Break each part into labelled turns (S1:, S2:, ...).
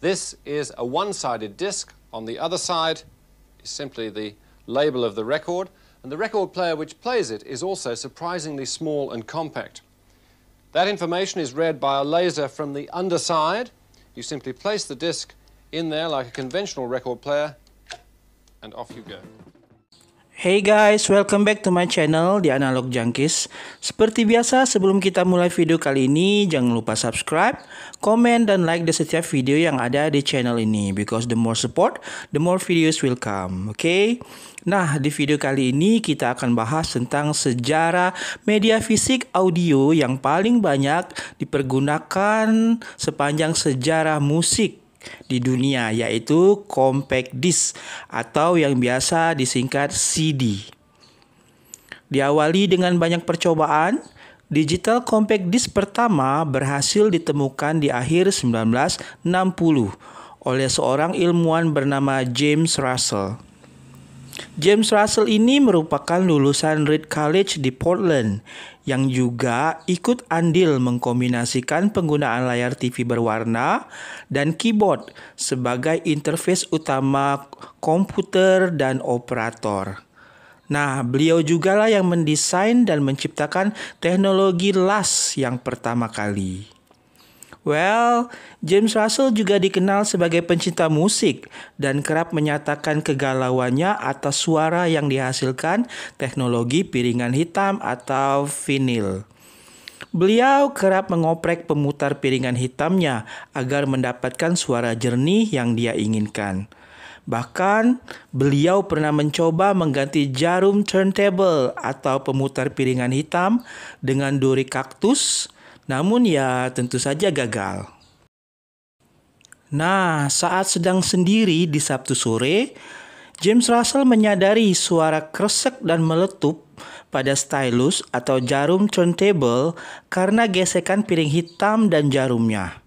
S1: This is a one-sided disc. On the other side is simply the label of the record, and the record player which plays it is also surprisingly small and compact. That information is read by a laser from the underside. You simply place the disc in there like a conventional record player, and off you go. Hey guys, welcome back to my channel di Analog Junkies. Seperti biasa, sebelum kita mulai video kali ini, jangan lupa subscribe, comment dan like di setiap video yang ada di channel ini. Because the more support, the more videos will come, oke? Okay? Nah, di video kali ini kita akan bahas tentang sejarah media fisik audio yang paling banyak dipergunakan sepanjang sejarah musik di dunia yaitu compact disc atau yang biasa disingkat CD. Diawali dengan banyak percobaan, digital compact disc pertama berhasil ditemukan di akhir 1960 oleh seorang ilmuwan bernama James Russell. James Russell ini merupakan lulusan Reed College di Portland yang juga ikut andil mengkombinasikan penggunaan layar TV berwarna dan keyboard sebagai interface utama komputer dan operator. Nah, beliau jugalah yang mendesain dan menciptakan teknologi LAS yang pertama kali. Well, James Russell juga dikenal sebagai pencinta musik dan kerap menyatakan kegalauannya atas suara yang dihasilkan teknologi piringan hitam atau vinil. Beliau kerap mengoprek pemutar piringan hitamnya agar mendapatkan suara jernih yang dia inginkan. Bahkan, beliau pernah mencoba mengganti jarum turntable atau pemutar piringan hitam dengan duri kaktus namun ya tentu saja gagal. Nah, saat sedang sendiri di Sabtu sore, James Russell menyadari suara kresek dan meletup pada stylus atau jarum turntable karena gesekan piring hitam dan jarumnya.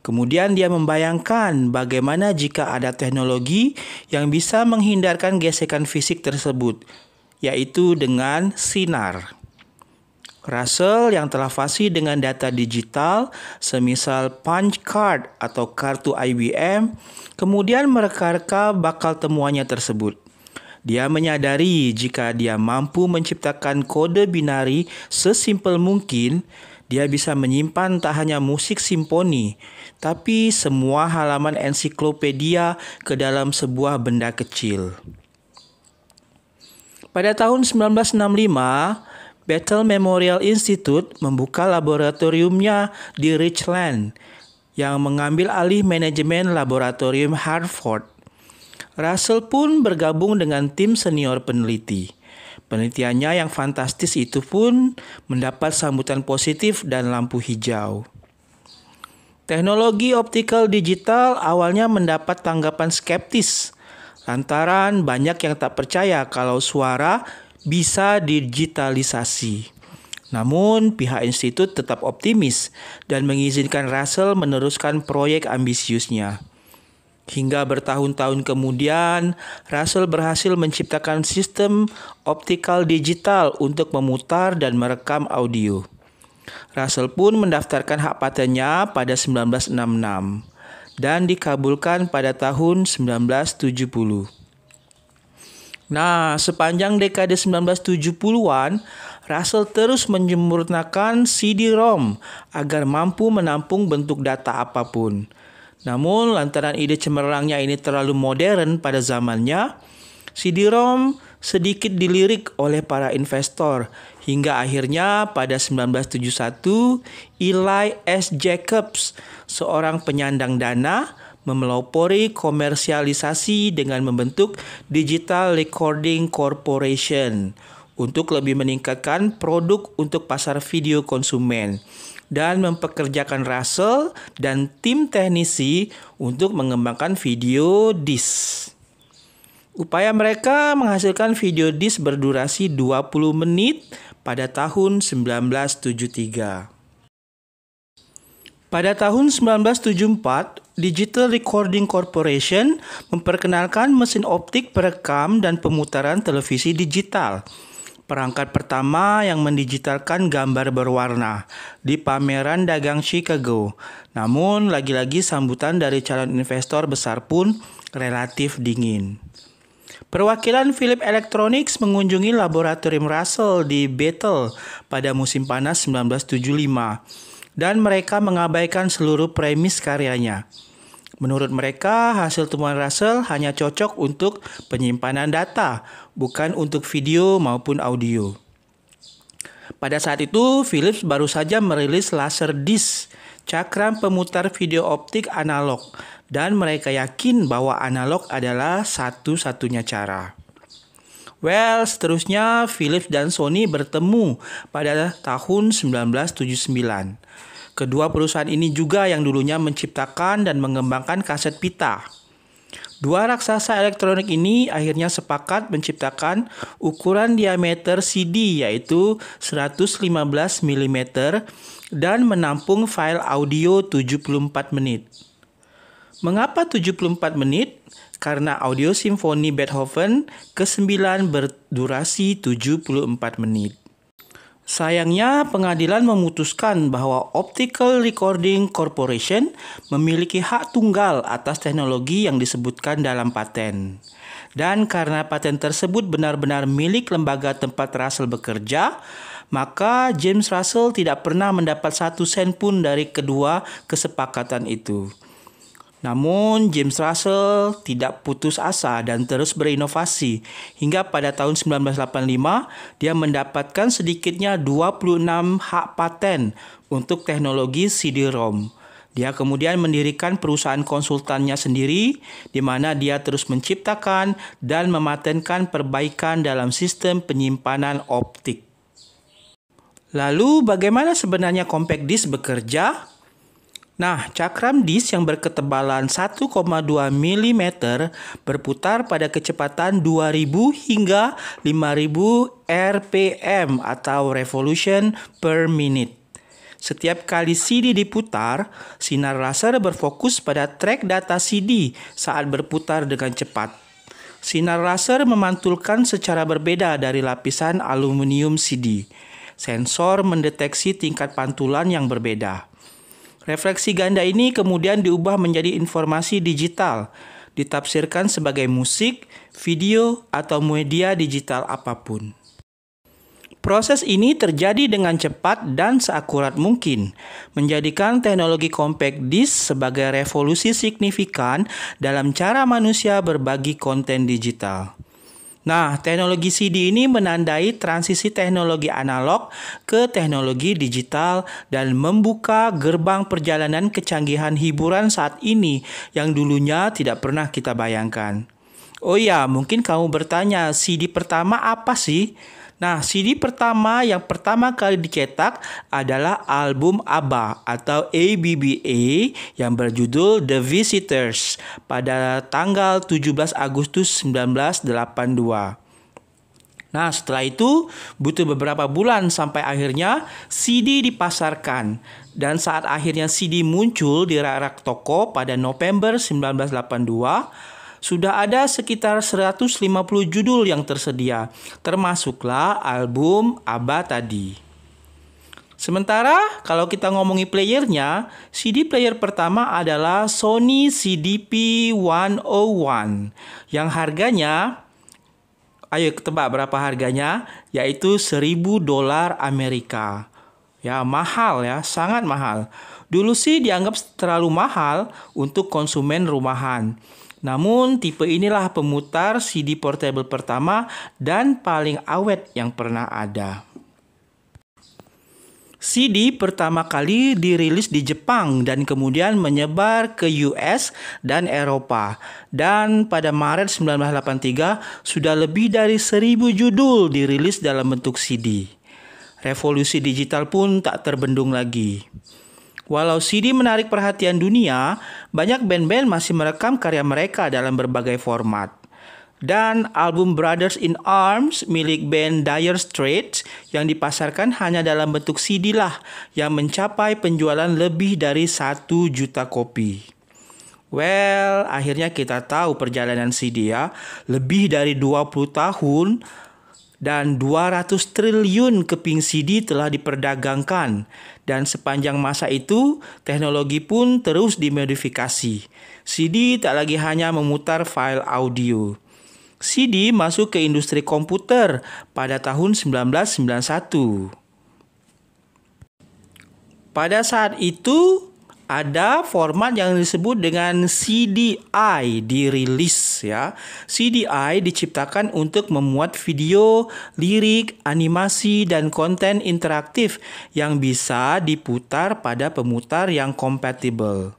S1: Kemudian dia membayangkan bagaimana jika ada teknologi yang bisa menghindarkan gesekan fisik tersebut, yaitu dengan sinar. Russell yang telah fasih dengan data digital semisal punch card atau kartu IBM, kemudian mereka-reka bakal temuannya tersebut. Dia menyadari jika dia mampu menciptakan kode binari sesimpel mungkin, dia bisa menyimpan tak hanya musik simponi, tapi semua halaman ensiklopedia ke dalam sebuah benda kecil. Pada tahun 1965, Battle Memorial Institute membuka laboratoriumnya di Richland yang mengambil alih manajemen laboratorium Harvard. Russell pun bergabung dengan tim senior peneliti. Penelitiannya yang fantastis itu pun mendapat sambutan positif dan lampu hijau. Teknologi optical digital awalnya mendapat tanggapan skeptis lantaran banyak yang tak percaya kalau suara bisa digitalisasi. Namun, pihak institut tetap optimis dan mengizinkan Russell meneruskan proyek ambisiusnya. Hingga bertahun-tahun kemudian, Russell berhasil menciptakan sistem optikal digital untuk memutar dan merekam audio. Russell pun mendaftarkan hak patennya pada 1966 dan dikabulkan pada tahun 1970. Nah, sepanjang dekade 1970-an, Russell terus menyempurnakan CD-ROM agar mampu menampung bentuk data apapun. Namun, lantaran ide cemerlangnya ini terlalu modern pada zamannya, CD-ROM sedikit dilirik oleh para investor hingga akhirnya pada 1971 Eli S. Jacobs, seorang penyandang dana, memelopori komersialisasi dengan membentuk Digital Recording Corporation untuk lebih meningkatkan produk untuk pasar video konsumen dan mempekerjakan Russell dan tim teknisi untuk mengembangkan video disk. Upaya mereka menghasilkan video disk berdurasi 20 menit pada tahun 1973. Pada tahun 1974, Digital Recording Corporation memperkenalkan mesin optik perekam dan pemutaran televisi digital. Perangkat pertama yang mendigitalkan gambar berwarna di pameran dagang Chicago. Namun, lagi-lagi sambutan dari calon investor besar pun relatif dingin. Perwakilan Philip Electronics mengunjungi laboratorium Russell di Bethel pada musim panas 1975 dan mereka mengabaikan seluruh premis karyanya. Menurut mereka, hasil temuan Russell hanya cocok untuk penyimpanan data, bukan untuk video maupun audio. Pada saat itu, Philips baru saja merilis laser disc, cakram pemutar video optik analog, dan mereka yakin bahwa analog adalah satu-satunya cara. Well, seterusnya Philips dan Sony bertemu pada tahun 1979. Kedua perusahaan ini juga yang dulunya menciptakan dan mengembangkan kaset pita. Dua raksasa elektronik ini akhirnya sepakat menciptakan ukuran diameter CD yaitu 115 mm dan menampung file audio 74 menit. Mengapa 74 menit? karena audio simfoni Beethoven ke-9 berdurasi 74 menit. Sayangnya, pengadilan memutuskan bahwa Optical Recording Corporation memiliki hak tunggal atas teknologi yang disebutkan dalam paten. Dan karena paten tersebut benar-benar milik lembaga tempat Russell bekerja, maka James Russell tidak pernah mendapat satu sen pun dari kedua kesepakatan itu. Namun, James Russell tidak putus asa dan terus berinovasi. Hingga pada tahun 1985, dia mendapatkan sedikitnya 26 hak paten untuk teknologi CD-ROM. Dia kemudian mendirikan perusahaan konsultannya sendiri, di mana dia terus menciptakan dan mematenkan perbaikan dalam sistem penyimpanan optik. Lalu, bagaimana sebenarnya compact disk bekerja? Nah, cakram disk yang berketebalan 1,2 mm berputar pada kecepatan 2000 hingga 5000 RPM atau revolution per minute. Setiap kali CD diputar, sinar laser berfokus pada track data CD saat berputar dengan cepat. Sinar laser memantulkan secara berbeda dari lapisan aluminium CD. Sensor mendeteksi tingkat pantulan yang berbeda. Refleksi ganda ini kemudian diubah menjadi informasi digital, ditafsirkan sebagai musik, video, atau media digital apapun. Proses ini terjadi dengan cepat dan seakurat mungkin, menjadikan teknologi compact disc sebagai revolusi signifikan dalam cara manusia berbagi konten digital. Nah, teknologi CD ini menandai transisi teknologi analog ke teknologi digital dan membuka gerbang perjalanan kecanggihan hiburan saat ini yang dulunya tidak pernah kita bayangkan. Oh iya, mungkin kamu bertanya, CD pertama apa sih? Nah, CD pertama yang pertama kali dicetak adalah album ABBA atau ABBA yang berjudul The Visitors pada tanggal 17 Agustus 1982. Nah, setelah itu butuh beberapa bulan sampai akhirnya CD dipasarkan. Dan saat akhirnya CD muncul di rak-rak toko pada November 1982, sudah ada sekitar 150 judul yang tersedia, termasuklah album ABBA tadi. Sementara kalau kita ngomongi playernya, CD player pertama adalah Sony CDP-101 yang harganya ayo tebak berapa harganya yaitu 1000 dolar Amerika. Ya, mahal ya, sangat mahal. Dulu sih dianggap terlalu mahal untuk konsumen rumahan. Namun tipe inilah pemutar CD portable pertama dan paling awet yang pernah ada. CD pertama kali dirilis di Jepang dan kemudian menyebar ke US dan Eropa. Dan pada Maret 1983 sudah lebih dari seribu judul dirilis dalam bentuk CD. Revolusi digital pun tak terbendung lagi. Walau CD menarik perhatian dunia, banyak band-band masih merekam karya mereka dalam berbagai format. Dan album Brothers in Arms milik band Dire Straits yang dipasarkan hanya dalam bentuk CD lah yang mencapai penjualan lebih dari 1 juta kopi. Well, akhirnya kita tahu perjalanan CD ya. Lebih dari 20 tahun dan 200 triliun keping CD telah diperdagangkan dan sepanjang masa itu, teknologi pun terus dimodifikasi. CD tak lagi hanya memutar file audio. CD masuk ke industri komputer pada tahun 1991. Pada saat itu, ada format yang disebut dengan CDI dirilis ya. CDI diciptakan untuk memuat video, lirik, animasi dan konten interaktif yang bisa diputar pada pemutar yang kompatibel.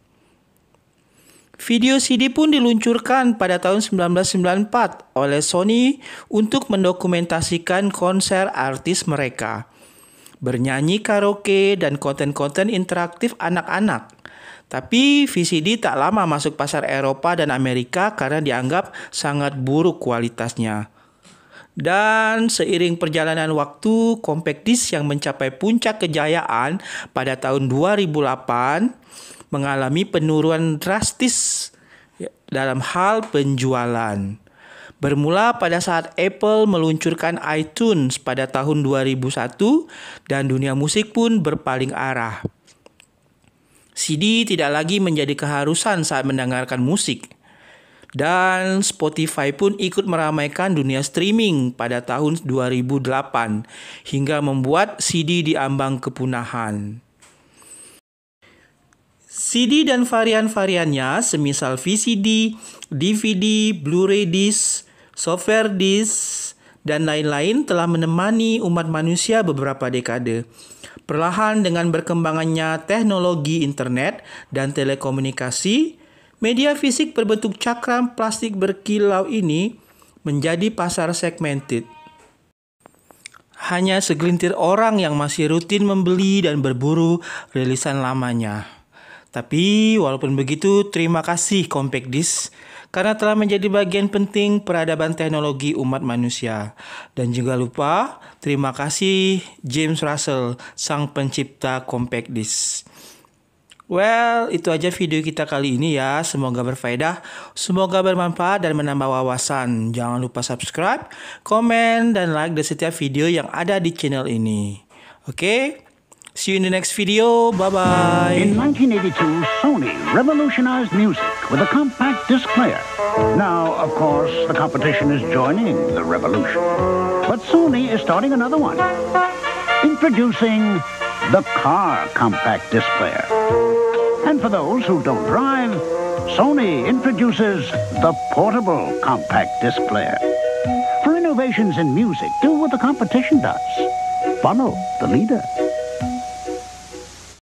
S1: Video CD pun diluncurkan pada tahun 1994 oleh Sony untuk mendokumentasikan konser artis mereka. Bernyanyi karaoke dan konten-konten interaktif anak-anak tapi VCD tak lama masuk pasar Eropa dan Amerika karena dianggap sangat buruk kualitasnya. Dan seiring perjalanan waktu, compact disc yang mencapai puncak kejayaan pada tahun 2008 mengalami penurunan drastis dalam hal penjualan. Bermula pada saat Apple meluncurkan iTunes pada tahun 2001 dan dunia musik pun berpaling arah. CD tidak lagi menjadi keharusan saat mendengarkan musik. Dan Spotify pun ikut meramaikan dunia streaming pada tahun 2008 hingga membuat CD diambang kepunahan. CD dan varian-variannya semisal VCD, DVD, Blu-ray disc, software disc, dan lain-lain telah menemani umat manusia beberapa dekade. Perlahan dengan berkembangannya teknologi internet dan telekomunikasi, media fisik berbentuk cakram plastik berkilau ini menjadi pasar segmented. Hanya segelintir orang yang masih rutin membeli dan berburu rilisan lamanya. Tapi walaupun begitu, terima kasih compact disc karena telah menjadi bagian penting peradaban teknologi umat manusia. Dan juga lupa, terima kasih James Russell, sang pencipta compact disc. Well, itu aja video kita kali ini ya. Semoga berfaedah, semoga bermanfaat dan menambah wawasan. Jangan lupa subscribe, komen, dan like di setiap video yang ada di channel ini. Oke, okay? See you in the next video. Bye bye. In 1982, Sony revolutionized music with a compact disc player. Now, of course, the competition is joining the revolution. But Sony is starting another one. Introducing the car compact disc player. And for those who don't drive, Sony introduces the portable compact disc player. For innovations in music, do what the competition does. Follow the leader.